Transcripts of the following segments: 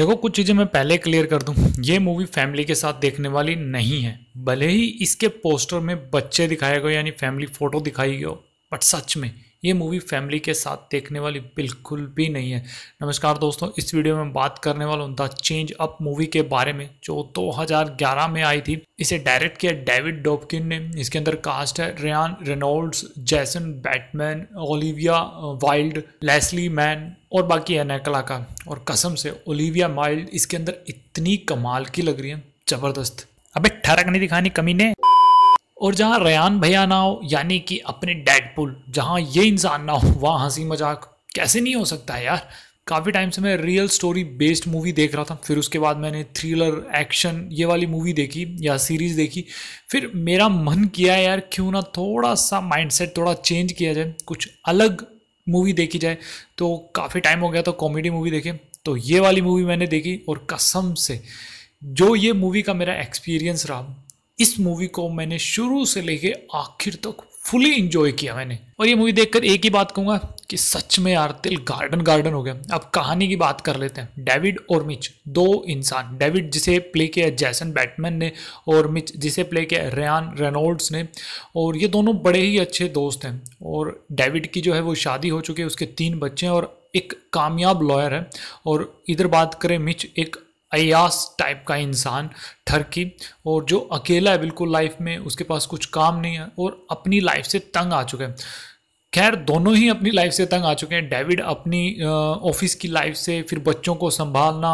देखो कुछ चीज़ें मैं पहले क्लियर कर दूं ये मूवी फैमिली के साथ देखने वाली नहीं है भले ही इसके पोस्टर में बच्चे दिखाए गए यानी फैमिली फ़ोटो दिखाई गई हो बट सच में ये मूवी फैमिली के साथ देखने वाली बिल्कुल भी नहीं है नमस्कार दोस्तों इस वीडियो में बात करने वाला हूँ द चेंज अप मूवी के बारे में जो 2011 में आई थी इसे डायरेक्ट किया डेविड डोपकिन ने इसके अंदर कास्ट है Ryan Reynolds Jason Bateman Olivia Wilde Leslie Mann और बाकी है नैकला का और कसम से ओलिविया माइल्ड इसके अंदर इतनी कमाल की लग रही है ज़बरदस्त अबे ठरक नहीं दिखानी कमी ने और जहाँ रयान भैया ना हो यानी कि अपने डेडपुल जहाँ ये इंसान ना हो वहाँ हंसी मजाक कैसे नहीं हो सकता है यार काफ़ी टाइम से मैं रियल स्टोरी बेस्ड मूवी देख रहा था फिर उसके बाद मैंने थ्रिलर एक्शन ये वाली मूवी देखी या सीरीज़ देखी फिर मेरा मन किया यार क्यों ना थोड़ा सा माइंडसेट थोड़ा चेंज किया जाए कुछ अलग मूवी देखी जाए तो काफ़ी टाइम हो गया तो कॉमेडी मूवी देखे तो ये वाली मूवी मैंने देखी और कसम से जो ये मूवी का मेरा एक्सपीरियंस रहा इस मूवी को मैंने शुरू से लेके आखिर तक फुली इंजॉय किया मैंने और ये मूवी देखकर एक ही बात कहूँगा कि सच में यार तिल गार्डन गार्डन हो गया अब कहानी की बात कर लेते हैं डेविड और मिच दो इंसान डेविड जिसे प्ले किया है जैसन बैटमैन ने और मिच जिसे प्ले किया है रेनोल्ड्स ने और ये दोनों बड़े ही अच्छे दोस्त हैं और डेविड की जो है वो शादी हो चुकी है उसके तीन बच्चे हैं और एक कामयाब लॉयर है और इधर बात करें मिच एक अयास टाइप का इंसान ठरकी और जो अकेला है बिल्कुल लाइफ में उसके पास कुछ काम नहीं है और अपनी लाइफ से तंग आ चुके हैं खैर दोनों ही अपनी लाइफ से तंग आ चुके हैं डेविड अपनी ऑफिस की लाइफ से फिर बच्चों को संभालना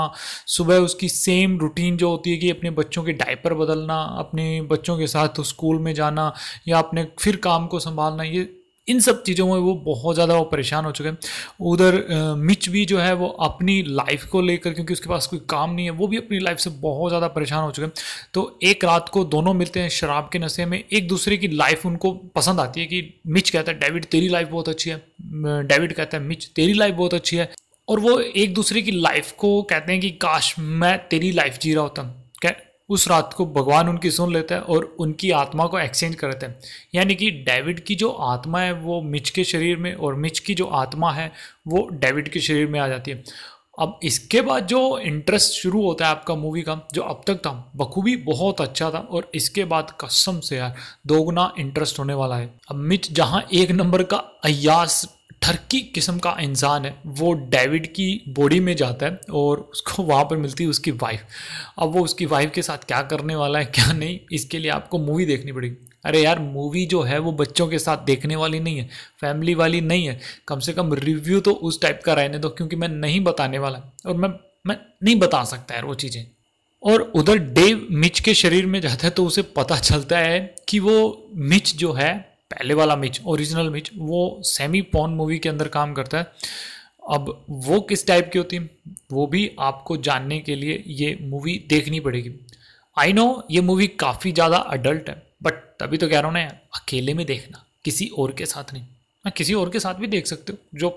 सुबह उसकी सेम रूटीन जो होती है कि अपने बच्चों के डायपर बदलना अपने बच्चों के साथ स्कूल में जाना या अपने फिर काम को संभालना ये इन सब चीज़ों में वो बहुत ज़्यादा वो परेशान हो चुके हैं उधर मिच भी जो है वो अपनी लाइफ को लेकर क्योंकि उसके पास कोई काम नहीं है वो भी अपनी लाइफ से बहुत ज़्यादा परेशान हो चुके हैं तो एक रात को दोनों मिलते हैं शराब के नशे में एक दूसरे की लाइफ उनको पसंद आती है कि मिच कहता है डेविड तेरी लाइफ बहुत अच्छी है डेविड कहता है मिच तेरी लाइफ बहुत अच्छी है और वो एक दूसरे की लाइफ को कहते हैं कि काश मैं तेरी लाइफ जी रहा होता उस रात को भगवान उनकी सुन लेता है और उनकी आत्मा को एक्सचेंज करते हैं यानी कि डेविड की जो आत्मा है वो मिच के शरीर में और मिच की जो आत्मा है वो डेविड के शरीर में आ जाती है अब इसके बाद जो इंटरेस्ट शुरू होता है आपका मूवी का जो अब तक था बखूबी बहुत अच्छा था और इसके बाद कसम से यार दोगुना इंटरेस्ट होने वाला है अब मिच जहाँ एक नंबर का अयास ठरकी किस्म का इंसान है वो डेविड की बॉडी में जाता है और उसको वहाँ पर मिलती है उसकी वाइफ अब वो उसकी वाइफ के साथ क्या करने वाला है क्या नहीं इसके लिए आपको मूवी देखनी पड़ेगी अरे यार मूवी जो है वो बच्चों के साथ देखने वाली नहीं है फैमिली वाली नहीं है कम से कम रिव्यू तो उस टाइप का रहने दो क्योंकि मैं नहीं बताने वाला और मैं मैं नहीं बता सकता यार वो चीज़ें और उधर डेव मिच के शरीर में जाता है तो उसे पता चलता है कि वो मिच जो है पहले वाला मिच ओरिजिनल मिच वो सेमी पॉन मूवी के अंदर काम करता है अब वो किस टाइप की होती है वो भी आपको जानने के लिए ये मूवी देखनी पड़ेगी आई नो ये मूवी काफ़ी ज़्यादा अडल्ट है बट तभी तो कह रहा हूँ ना यार अकेले में देखना किसी और के साथ नहीं ना हाँ, किसी और के साथ भी देख सकते हो जो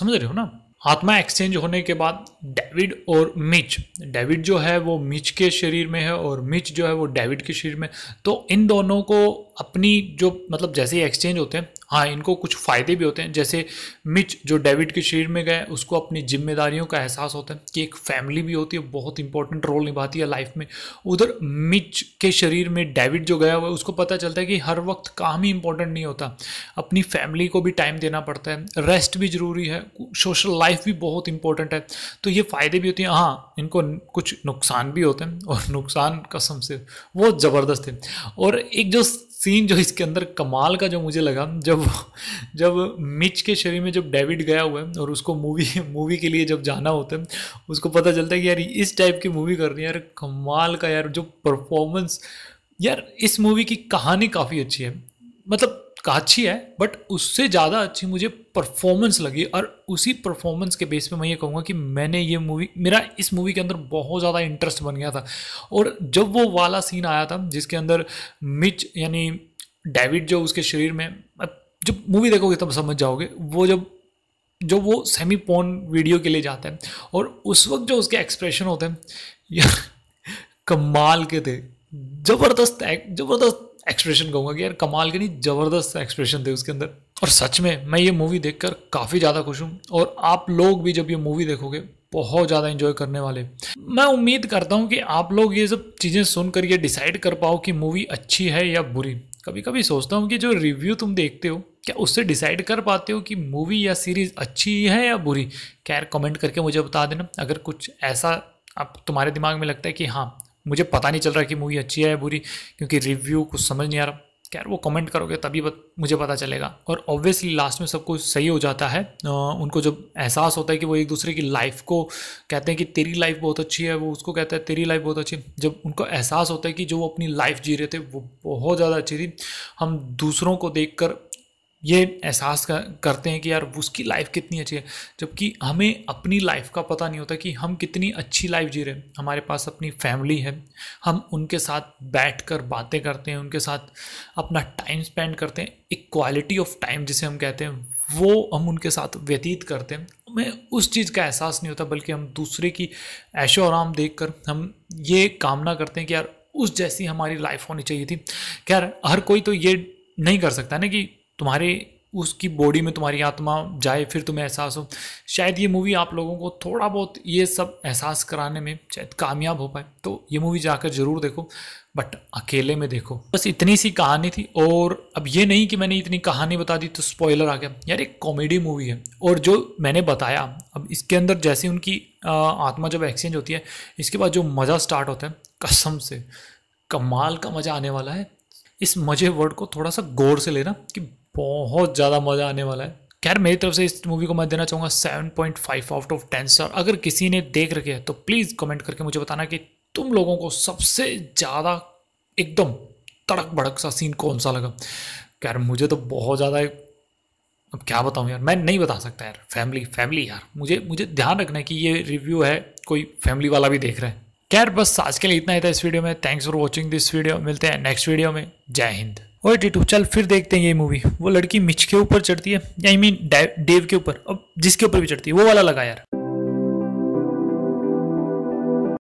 समझ रहे हो ना आत्मा एक्सचेंज होने के बाद डेविड और मिच डेविड जो है वो मिच के शरीर में है और मिच जो है वो डेविड के शरीर में तो इन दोनों को अपनी जो मतलब जैसे ही एक्सचेंज होते हैं हाँ इनको कुछ फ़ायदे भी होते हैं जैसे मिच जो डेविड के शरीर में गए उसको अपनी जिम्मेदारियों का एहसास होता है कि एक फैमिली भी होती है बहुत इंपॉर्टेंट रोल निभाती है लाइफ में उधर मिच के शरीर में डेविड जो गया हुआ है उसको पता चलता है कि हर वक्त काम ही इंपॉर्टेंट नहीं होता अपनी फैमिली को भी टाइम देना पड़ता है रेस्ट भी ज़रूरी है सोशल लाइफ भी बहुत इंपॉर्टेंट है तो ये फ़ायदे भी होते हैं हाँ इनको कुछ नुकसान भी होते हैं और नुकसान कसम से वो ज़बरदस्त है और एक जो सीन जो इसके अंदर कमाल का जो मुझे लगा जब जब मिच के शरीर में जब डेविड गया हुआ है और उसको मूवी मूवी के लिए जब जाना होता है उसको पता चलता है कि यार इस टाइप की मूवी कर रही है यार कमाल का यार जो परफॉर्मेंस यार इस मूवी की कहानी काफ़ी अच्छी है मतलब अच्छी है बट उससे ज़्यादा अच्छी मुझे परफॉर्मेंस लगी और उसी परफॉर्मेंस के बेस पे मैं ये कहूँगा कि मैंने ये मूवी मेरा इस मूवी के अंदर बहुत ज़्यादा इंटरेस्ट बन गया था और जब वो वाला सीन आया था जिसके अंदर मिच यानी डेविड जो उसके शरीर में जब मूवी देखोगे तब समझ जाओगे वो जब जो वो सेमी पोन वीडियो के लिए जाते हैं और उस वक्त जो उसके एक्सप्रेशन होते हैं कमाल के थे ज़बरदस्त जबरदस्त एक्सप्रेशन कहूँगा कि यार कमाल के नहीं ज़बरदस्त एक्सप्रेशन थे उसके अंदर और सच में मैं ये मूवी देखकर काफ़ी ज़्यादा खुश हूँ और आप लोग भी जब ये मूवी देखोगे बहुत ज़्यादा इन्जॉय करने वाले मैं उम्मीद करता हूँ कि आप लोग ये सब चीज़ें सुनकर ये डिसाइड कर पाओ कि मूवी अच्छी है या बुरी कभी कभी सोचता हूँ कि जो रिव्यू तुम देखते हो क्या उससे डिसाइड कर पाते हो कि मूवी या सीरीज़ अच्छी है या बुरी क्या कमेंट करके मुझे बता देना अगर कुछ ऐसा आप तुम्हारे दिमाग में लगता है कि हाँ मुझे पता नहीं चल रहा कि मूवी अच्छी है या बुरी क्योंकि रिव्यू कुछ समझ नहीं आ रहा खैर वो कमेंट करोगे तभी बत, मुझे पता चलेगा और ऑब्वियसली लास्ट में सब कुछ सही हो जाता है उनको जब एहसास होता है कि वो एक दूसरे की लाइफ को कहते हैं कि तेरी लाइफ बहुत अच्छी है वो उसको कहता है तेरी लाइफ बहुत अच्छी जब उनको एहसास होता है कि जो वो अपनी लाइफ जी रहे थे वो बहुत ज़्यादा अच्छी थी हम दूसरों को देख कर ये एहसास करते हैं कि यार उसकी लाइफ कितनी अच्छी है जबकि हमें अपनी लाइफ का पता नहीं होता कि हम कितनी अच्छी लाइफ जी रहे हैं हमारे पास अपनी फैमिली है हम उनके साथ बैठ कर बातें करते हैं उनके साथ अपना टाइम स्पेंड करते हैं एक क्वालिटी ऑफ टाइम जिसे हम कहते हैं वो हम उनके साथ व्यतीत करते हैं हमें उस चीज़ का एहसास नहीं होता बल्कि हम दूसरे की ऐशो आराम देख कर हम ये कामना करते हैं कि यार उस जैसी हमारी लाइफ होनी चाहिए थी कि यार हर कोई तो ये नहीं कर सकता ना कि तुम्हारे उसकी बॉडी में तुम्हारी आत्मा जाए फिर तुम्हें एहसास हो शायद ये मूवी आप लोगों को थोड़ा बहुत ये सब एहसास कराने में शायद कामयाब हो पाए तो ये मूवी जाकर ज़रूर देखो बट अकेले में देखो बस इतनी सी कहानी थी और अब ये नहीं कि मैंने इतनी कहानी बता दी तो स्पॉइलर आ गया यार एक कॉमेडी मूवी है और जो मैंने बताया अब इसके अंदर जैसे उनकी आत्मा जब एक्सचेंज होती है इसके बाद जो मज़ा स्टार्ट होता है कसम से कमाल का मज़ा आने वाला है इस मज़े वर्ड को थोड़ा सा गौर से लेना कि बहुत ज़्यादा मज़ा आने वाला है खैर मेरी तरफ से इस मूवी को मैं देना चाहूँगा seven point five out of ten star अगर किसी ने देख रखे है तो प्लीज़ कमेंट करके मुझे बताना कि तुम लोगों को सबसे ज़्यादा एकदम तड़क भड़क सा सीन कौन सा लगा खैर मुझे तो बहुत ज़्यादा अब क्या बताऊँ यार मैं नहीं बता सकता यार फैमिली फैमिली यार मुझे मुझे ध्यान रखना है कि ये रिव्यू है कोई फैमिली वाला भी देख रहा है खैर बस आज के लिए इतना ही था इस वीडियो में thanks for watching this video मिलते हैं नेक्स्ट वीडियो में जय हिंद ओए टीटू चल फिर देखते हैं ये मूवी वो लड़की मिच के ऊपर चढ़ती है आई मीन डेव के ऊपर अब जिसके ऊपर भी चढ़ती है वो वाला लगा यार